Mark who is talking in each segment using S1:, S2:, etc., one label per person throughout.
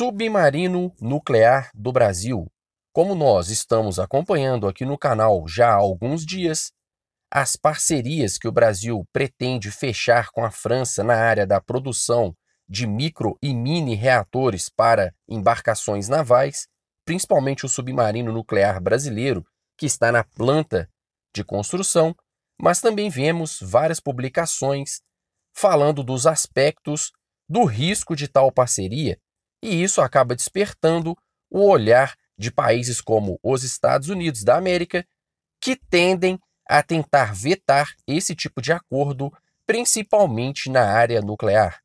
S1: submarino nuclear do Brasil. Como nós estamos acompanhando aqui no canal já há alguns dias, as parcerias que o Brasil pretende fechar com a França na área da produção de micro e mini reatores para embarcações navais, principalmente o submarino nuclear brasileiro, que está na planta de construção, mas também vemos várias publicações falando dos aspectos do risco de tal parceria e isso acaba despertando o olhar de países como os Estados Unidos da América, que tendem a tentar vetar esse tipo de acordo, principalmente na área nuclear.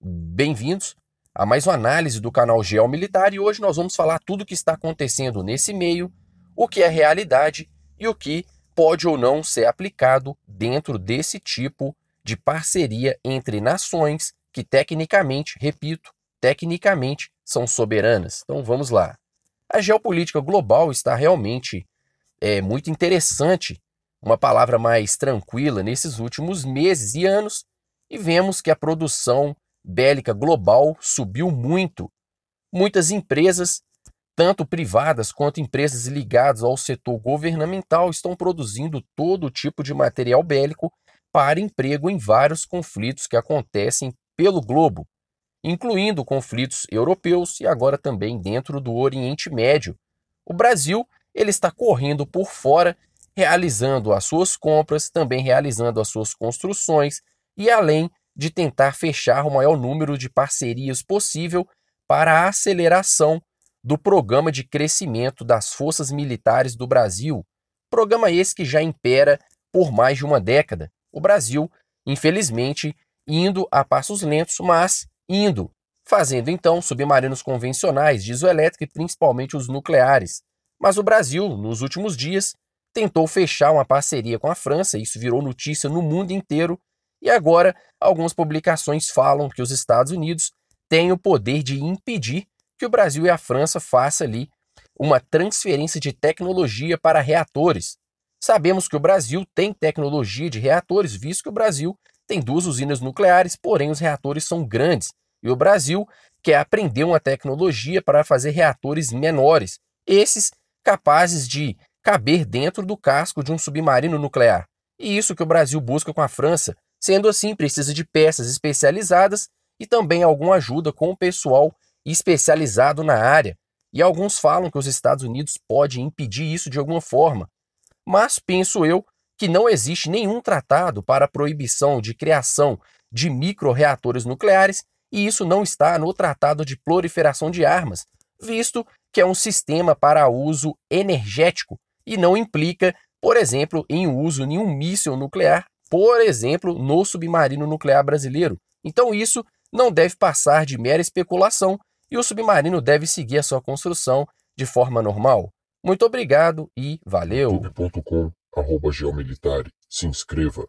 S1: Bem-vindos a mais uma análise do canal Geomilitar e hoje nós vamos falar tudo o que está acontecendo nesse meio, o que é realidade e o que pode ou não ser aplicado dentro desse tipo de parceria entre nações que tecnicamente, repito, tecnicamente são soberanas. Então vamos lá. A geopolítica global está realmente é, muito interessante, uma palavra mais tranquila nesses últimos meses e anos, e vemos que a produção bélica global subiu muito. Muitas empresas, tanto privadas quanto empresas ligadas ao setor governamental, estão produzindo todo tipo de material bélico para emprego em vários conflitos que acontecem pelo globo incluindo conflitos europeus e agora também dentro do Oriente Médio. O Brasil ele está correndo por fora, realizando as suas compras, também realizando as suas construções e além de tentar fechar o maior número de parcerias possível para a aceleração do programa de crescimento das forças militares do Brasil, programa esse que já impera por mais de uma década. O Brasil, infelizmente, indo a passos lentos, mas indo, fazendo então submarinos convencionais, dieselétrica e principalmente os nucleares. Mas o Brasil, nos últimos dias, tentou fechar uma parceria com a França, isso virou notícia no mundo inteiro, e agora algumas publicações falam que os Estados Unidos têm o poder de impedir que o Brasil e a França façam ali uma transferência de tecnologia para reatores. Sabemos que o Brasil tem tecnologia de reatores, visto que o Brasil tem duas usinas nucleares, porém os reatores são grandes e o Brasil quer aprender uma tecnologia para fazer reatores menores, esses capazes de caber dentro do casco de um submarino nuclear. E isso que o Brasil busca com a França. Sendo assim, precisa de peças especializadas e também alguma ajuda com o pessoal especializado na área. E alguns falam que os Estados Unidos podem impedir isso de alguma forma. Mas penso eu que não existe nenhum tratado para proibição de criação de microreatores nucleares e isso não está no Tratado de Proliferação de Armas, visto que é um sistema para uso energético e não implica, por exemplo, em uso de míssil nuclear, por exemplo, no submarino nuclear brasileiro. Então isso não deve passar de mera especulação e o submarino deve seguir a sua construção de forma normal. Muito obrigado e valeu! arroba geomilitar. Se inscreva.